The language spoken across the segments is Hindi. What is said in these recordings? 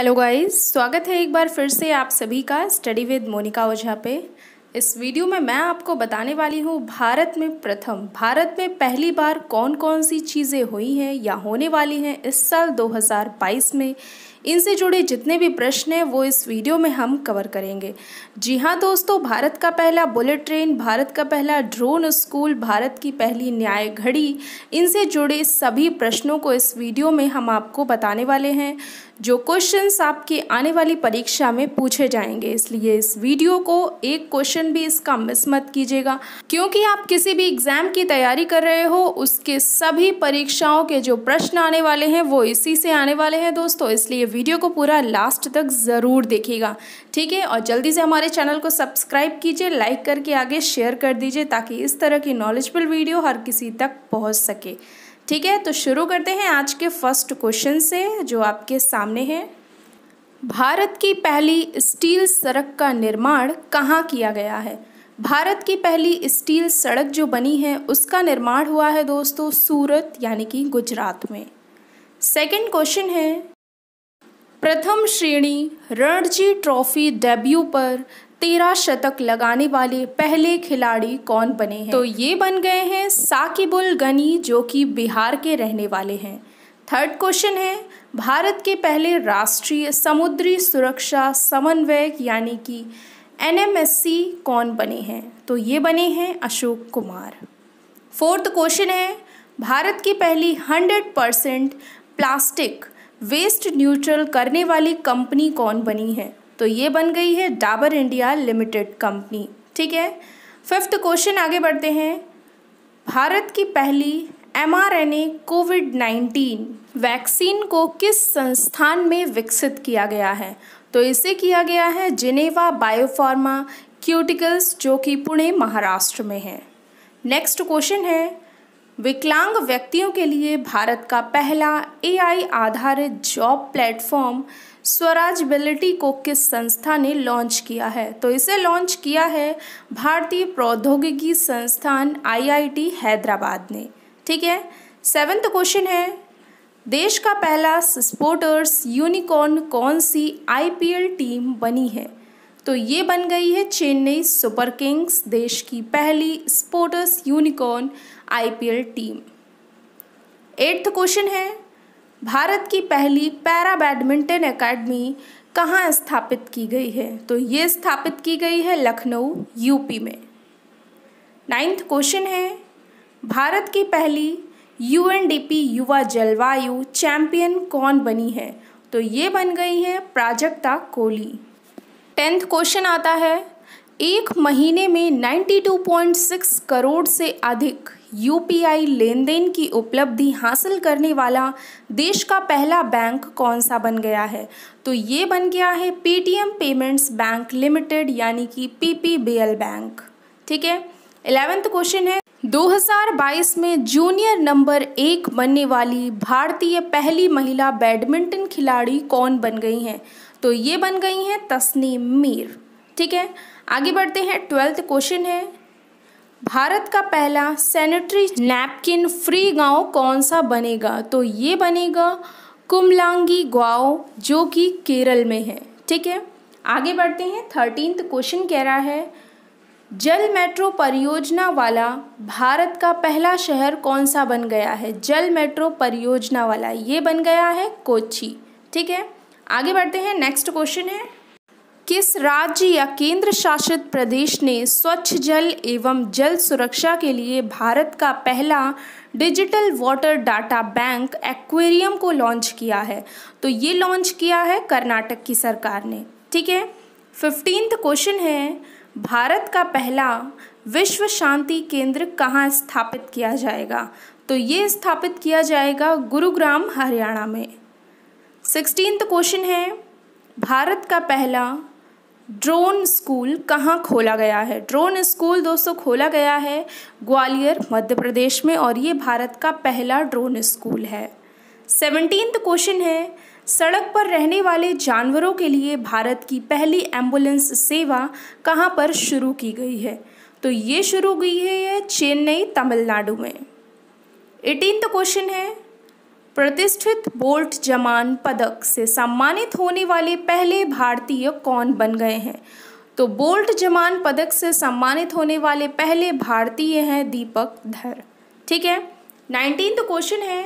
हेलो गाइस स्वागत है एक बार फिर से आप सभी का स्टडी विद मोनिका ओझा पे इस वीडियो में मैं आपको बताने वाली हूँ भारत में प्रथम भारत में पहली बार कौन कौन सी चीज़ें हुई हैं या होने वाली हैं इस साल 2022 में इनसे जुड़े जितने भी प्रश्न हैं वो इस वीडियो में हम कवर करेंगे जी हाँ दोस्तों भारत का पहला बुलेट ट्रेन भारत का पहला ड्रोन स्कूल भारत की पहली न्याय घड़ी इनसे जुड़े सभी प्रश्नों को इस वीडियो में हम आपको बताने वाले हैं जो क्वेश्चंस आपके आने वाली परीक्षा में पूछे जाएंगे इसलिए इस वीडियो को एक क्वेश्चन भी इसका मिस मत कीजिएगा क्योंकि आप किसी भी एग्ज़ाम की तैयारी कर रहे हो उसके सभी परीक्षाओं के जो प्रश्न आने वाले हैं वो इसी से आने वाले हैं दोस्तों इसलिए वीडियो को पूरा लास्ट तक ज़रूर देखिएगा ठीक है और जल्दी से हमारे चैनल को सब्सक्राइब कीजिए लाइक करके आगे शेयर कर दीजिए ताकि इस तरह की नॉलेजफुल वीडियो हर किसी तक पहुँच सके ठीक है तो शुरू करते हैं आज के फर्स्ट क्वेश्चन से जो आपके सामने है भारत की पहली स्टील सड़क का निर्माण कहाँ किया गया है भारत की पहली स्टील सड़क जो बनी है उसका निर्माण हुआ है दोस्तों सूरत यानी कि गुजरात में सेकंड क्वेश्चन है प्रथम श्रेणी रणजी ट्रॉफी डेब्यू पर तेरह शतक लगाने वाले पहले खिलाड़ी कौन बने हैं तो ये बन गए हैं साकिबुल गनी जो कि बिहार के रहने वाले हैं थर्ड क्वेश्चन है भारत के पहले राष्ट्रीय समुद्री सुरक्षा समन्वयक यानी कि एन कौन बने हैं तो ये बने हैं अशोक कुमार फोर्थ क्वेश्चन है भारत की पहली hundred percent plastic waste neutral करने वाली कंपनी कौन बनी है तो ये बन गई है डाबर इंडिया लिमिटेड कंपनी ठीक है फिफ्थ क्वेश्चन आगे बढ़ते हैं भारत की पहली एम कोविड नाइन्टीन वैक्सीन को किस संस्थान में विकसित किया गया है तो इसे किया गया है जिनेवा बायोफार्मा क्यूटिकल्स जो कि पुणे महाराष्ट्र में है नेक्स्ट क्वेश्चन है विकलांग व्यक्तियों के लिए भारत का पहला एआई आधारित जॉब प्लेटफॉर्म स्वराजबिलिटी को किस संस्था ने लॉन्च किया है तो इसे लॉन्च किया है भारतीय प्रौद्योगिकी संस्थान आईआईटी हैदराबाद ने ठीक है सेवेंथ क्वेश्चन है देश का पहला स्पोर्टर्स यूनिकॉर्न कौन सी आईपीएल टीम बनी है तो ये बन गई है चेन्नई सुपर किंग्स देश की पहली sports unicorn IPL team eighth question है भारत की पहली पैरा बैडमिंटन अकेडमी कहाँ स्थापित की गई है तो ये स्थापित की गई है लखनऊ यूपी में नाइन्थ क्वेश्चन है भारत की पहली यूएनडीपी युवा जलवायु चैंपियन कौन बनी है तो ये बन गई है प्राजक्ता कोहली टेंथ क्वेश्चन आता है एक महीने में 92.6 करोड़ से अधिक यूपीआई लेन देन की उपलब्धि हासिल करने वाला देश का पहला बैंक कौन सा बन गया है तो ये बन गया है पेटीएम पेमेंट्स बैंक लिमिटेड यानी कि पीपीबीएल बैंक ठीक है इलेवेंथ क्वेश्चन है 2022 में जूनियर नंबर एक बनने वाली भारतीय पहली महिला बैडमिंटन खिलाड़ी कौन बन गई हैं तो ये बन गई हैं तस्नीम मीर ठीक है आगे बढ़ते हैं ट्वेल्थ क्वेश्चन है भारत का पहला सैनिटरी नैपकिन फ्री गांव कौन सा बनेगा तो ये बनेगा कुमलांगी गाँव जो कि केरल में है ठीक है आगे बढ़ते हैं थर्टींथ क्वेश्चन कह रहा है जल मेट्रो परियोजना वाला भारत का पहला शहर कौन सा बन गया है जल मेट्रो परियोजना वाला ये बन गया है कोची ठीक है आगे बढ़ते हैं नेक्स्ट क्वेश्चन है किस राज्य या केंद्र शासित प्रदेश ने स्वच्छ जल एवं जल सुरक्षा के लिए भारत का पहला digital water data bank aquarium को लॉन्च किया है तो ये लॉन्च किया है कर्नाटक की सरकार ने ठीक है फिफ्टींथ क्वेश्चन है भारत का पहला विश्व शांति केंद्र कहाँ स्थापित किया जाएगा तो ये स्थापित किया जाएगा गुरुग्राम हरियाणा में सिक्सटींथ क्वेश्चन है भारत का पहला ड्रोन स्कूल कहाँ खोला गया है ड्रोन स्कूल दोस्तों खोला गया है ग्वालियर मध्य प्रदेश में और ये भारत का पहला ड्रोन स्कूल है सेवनटीन्थ क्वेश्चन है सड़क पर रहने वाले जानवरों के लिए भारत की पहली एम्बुलेंस सेवा कहाँ पर शुरू की गई है तो ये शुरू हुई है चेन्नई तमिलनाडु में एटीनथ क्वेश्चन है प्रतिष्ठित बोल्ट जमान पदक से सम्मानित होने वाले पहले भारतीय कौन बन गए हैं तो बोल्ट जमान पदक से सम्मानित होने वाले पहले भारतीय हैं दीपक धर ठीक है नाइनटीन क्वेश्चन तो है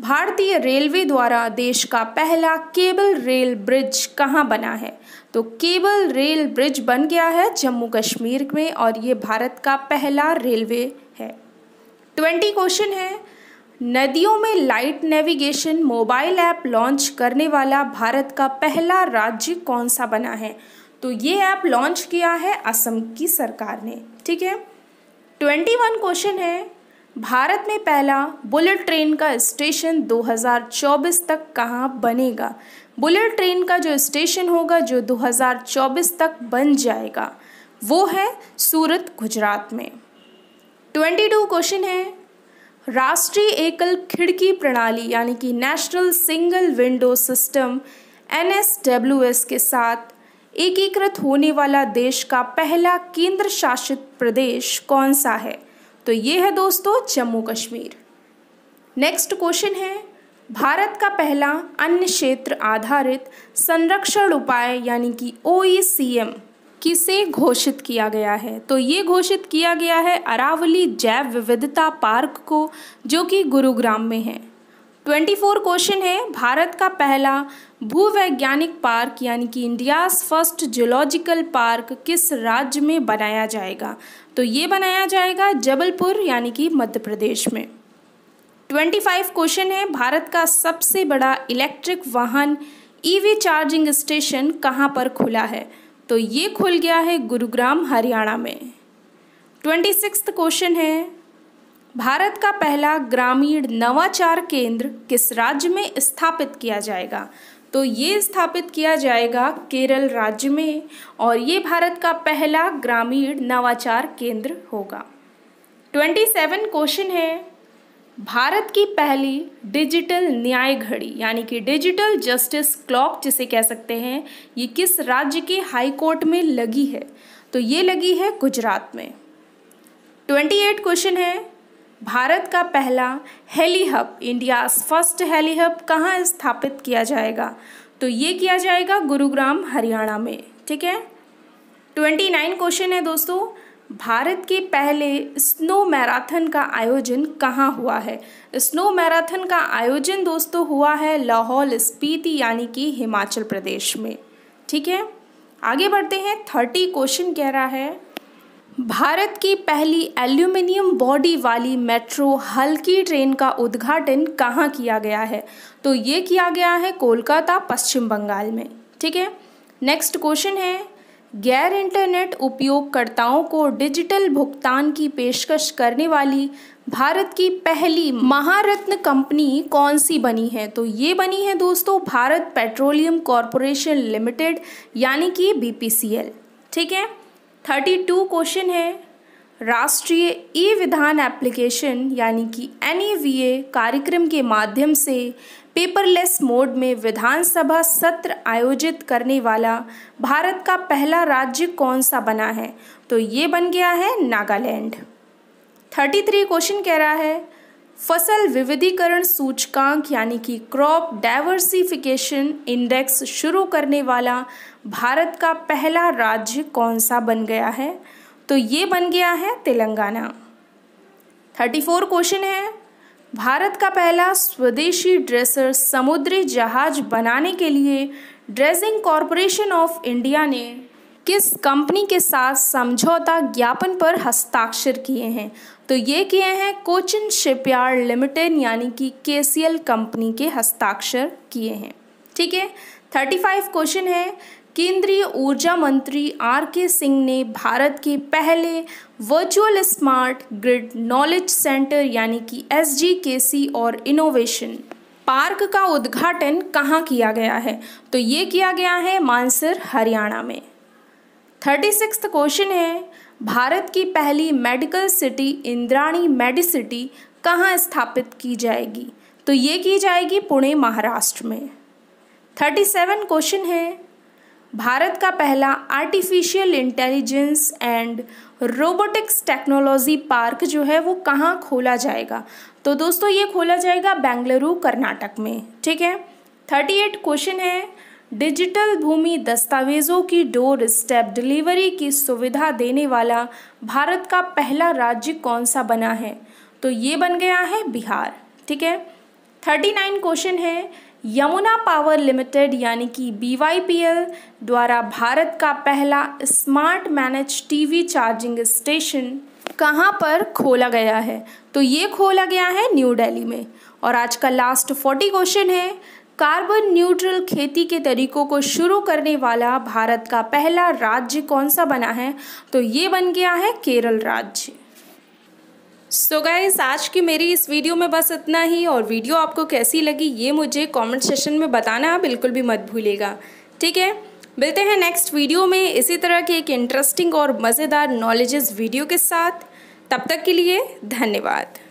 भारतीय रेलवे द्वारा देश का पहला केबल रेल ब्रिज कहाँ बना है तो केबल रेल ब्रिज बन गया है जम्मू कश्मीर में और ये भारत का पहला रेलवे है ट्वेंटी क्वेश्चन है नदियों में light navigation mobile app launch करने वाला भारत का पहला राज्य कौन सा बना है तो ये ऐप लॉन्च किया है असम की सरकार ने ठीक है ट्वेंटी वन क्वेश्चन है भारत में पहला बुलेट ट्रेन का स्टेशन 2024 तक कहाँ बनेगा बुलेट ट्रेन का जो स्टेशन होगा जो 2024 तक बन जाएगा वो है सूरत गुजरात में ट्वेंटी टू क्वेश्चन है राष्ट्रीय एकल खिड़की प्रणाली यानी कि national single window system N के साथ एकीकृत होने वाला देश का पहला केंद्र शासित प्रदेश कौन सा है तो ये है दोस्तों जम्मू कश्मीर नेक्स्ट क्वेश्चन है भारत का पहला अन्य क्षेत्र आधारित संरक्षण उपाय यानी कि ओ किसे घोषित किया गया है तो ये घोषित किया गया है अरावली जैव विविधता पार्क को जो कि गुरुग्राम में है ट्वेंटी फोर क्वेश्चन है भारत का पहला भूवैज्ञानिक पार्क यानी कि इंडियाज फर्स्ट जूलॉजिकल पार्क किस राज्य में बनाया जाएगा तो ये बनाया जाएगा जबलपुर यानी कि मध्य प्रदेश में ट्वेंटी फाइव क्वेश्चन है भारत का सबसे बड़ा इलेक्ट्रिक वाहन ईवी चार्जिंग स्टेशन कहाँ पर खुला है तो ये खुल गया है गुरुग्राम हरियाणा में ट्वेंटी सिक्स क्वेश्चन है भारत का पहला ग्रामीण नवाचार केंद्र किस राज्य में स्थापित किया जाएगा तो ये स्थापित किया जाएगा केरल राज्य में और ये भारत का पहला ग्रामीण नवाचार केंद्र होगा ट्वेंटी सेवन क्वेश्चन है भारत की पहली डिजिटल न्याय घड़ी यानी कि डिजिटल जस्टिस क्लॉक जिसे कह सकते हैं ये किस राज्य के हाई कोर्ट में लगी है तो ये लगी है गुजरात में ट्वेंटी एट क्वेश्चन है भारत का पहला heli hub India first heli hub कहाँ स्थापित किया जाएगा तो ये किया जाएगा गुरुग्राम हरियाणा में ठीक है ट्वेंटी नाइन क्वेश्चन है दोस्तों भारत के पहले स्नो मैराथन का आयोजन कहाँ हुआ है स्नो मैराथन का आयोजन दोस्तों हुआ है लाहौल स्पीति यानी कि हिमाचल प्रदेश में ठीक है आगे बढ़ते हैं थर्टी क्वेश्चन कह रहा है भारत की पहली एल्यूमिनियम बॉडी वाली मेट्रो हल्की ट्रेन का उद्घाटन कहाँ किया गया है तो ये किया गया है कोलकाता पश्चिम बंगाल में ठीक है नेक्स्ट क्वेश्चन है गैर इंटरनेट उपयोगकर्ताओं को डिजिटल भुगतान की पेशकश करने वाली भारत की पहली महारत्न कंपनी कौन सी बनी है तो ये बनी है दोस्तों भारत पेट्रोलियम कॉरपोरेशन लिमिटेड यानी कि बीपीसीएल ठीक है थर्टी टू क्वेश्चन है राष्ट्रीय ई विधान एप्लीकेशन यानी कि एन कार्यक्रम के माध्यम से पेपरलेस मोड में विधानसभा सत्र आयोजित करने वाला भारत का पहला राज्य कौन सा बना है तो ये बन गया है नागालैंड थर्टी थ्री क्वेश्चन कह रहा है फसल विविधीकरण सूचकांक यानी कि क्रॉप डाइवर्सिफिकेशन इंडेक्स शुरू करने वाला भारत का पहला राज्य कौन सा बन गया है तो ये बन गया है तेलंगाना थर्टी फोर क्वेश्चन है भारत का पहला स्वदेशी ड्रेसर समुद्री जहाज बनाने के लिए ड्रेसिंग कॉरपोरेशन ऑफ इंडिया ने किस कंपनी के साथ समझौता ज्ञापन पर हस्ताक्षर किए हैं तो ये किए हैं कोचिन शिपयार्ड लिमिटेड यानी कि के कंपनी के हस्ताक्षर किए हैं ठीक है थर्टी फाइव क्वेश्चन है केंद्रीय ऊर्जा मंत्री आर के सिंह ने भारत के पहले virtual smart grid knowledge centre यानी कि एस जी और इनोवेशन पार्क का उद्घाटन कहाँ किया गया है तो ये किया गया है मानसर हरियाणा में थर्टी सिक्स क्वेश्चन है भारत की पहली मेडिकल सिटी इंद्राणी मेडिसिटी कहाँ स्थापित की जाएगी तो ये की जाएगी पुणे महाराष्ट्र में थर्टी सेवन क्वेश्चन है भारत का पहला artificial intelligence and robotics technology park जो है वो कहाँ खोला जाएगा तो दोस्तों ये खोला जाएगा बेंगलुरु कर्नाटक में ठीक है थर्टी एट क्वेश्चन है डिजिटल भूमि दस्तावेजों की डोर स्टेप डिलीवरी की सुविधा देने वाला भारत का पहला राज्य कौन सा बना है तो ये बन गया है बिहार ठीक है थर्टी नाइन क्वेश्चन है यमुना पावर लिमिटेड यानी कि बीवाईपीएल द्वारा भारत का पहला smart manage TV charging station कहाँ पर खोला गया है तो ये खोला गया है न्यू दिल्ली में और आज का लास्ट फोर्टी क्वेश्चन है कार्बन न्यूट्रल खेती के तरीकों को शुरू करने वाला भारत का पहला राज्य कौन सा बना है तो ये बन गया है केरल राज्य सो so आज की मेरी इस वीडियो में बस इतना ही और वीडियो आपको कैसी लगी ये मुझे कमेंट सेशन में बताना बिल्कुल भी मत भूलेगा ठीक है मिलते हैं नेक्स्ट वीडियो में इसी तरह के एक इंटरेस्टिंग और मज़ेदार नॉलेजेस वीडियो के साथ तब तक के लिए धन्यवाद